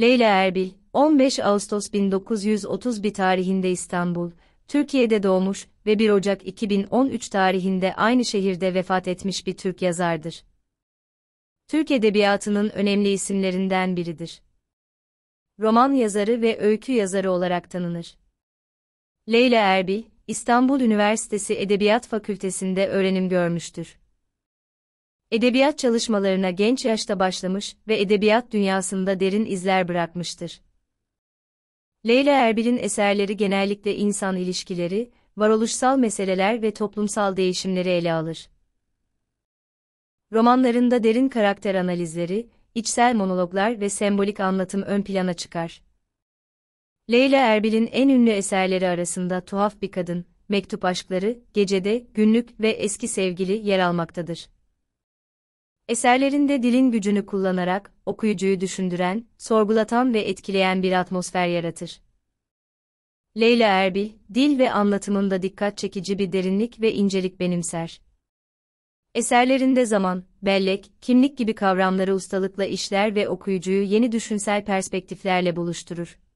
Leyla Erbil, 15 Ağustos 1931 tarihinde İstanbul, Türkiye'de doğmuş ve 1 Ocak 2013 tarihinde aynı şehirde vefat etmiş bir Türk yazardır. Türk edebiyatının önemli isimlerinden biridir. Roman yazarı ve öykü yazarı olarak tanınır. Leyla Erbil, İstanbul Üniversitesi Edebiyat Fakültesi'nde öğrenim görmüştür. Edebiyat çalışmalarına genç yaşta başlamış ve edebiyat dünyasında derin izler bırakmıştır. Leyla Erbil'in eserleri genellikle insan ilişkileri, varoluşsal meseleler ve toplumsal değişimleri ele alır. Romanlarında derin karakter analizleri, içsel monologlar ve sembolik anlatım ön plana çıkar. Leyla Erbil'in en ünlü eserleri arasında Tuhaf Bir Kadın, Mektup Aşkları, Gecede, Günlük ve Eski Sevgili yer almaktadır. Eserlerinde dilin gücünü kullanarak okuyucuyu düşündüren, sorgulatan ve etkileyen bir atmosfer yaratır. Leyla Erbil, dil ve anlatımında dikkat çekici bir derinlik ve incelik benimser. Eserlerinde zaman, bellek, kimlik gibi kavramları ustalıkla işler ve okuyucuyu yeni düşünsel perspektiflerle buluşturur.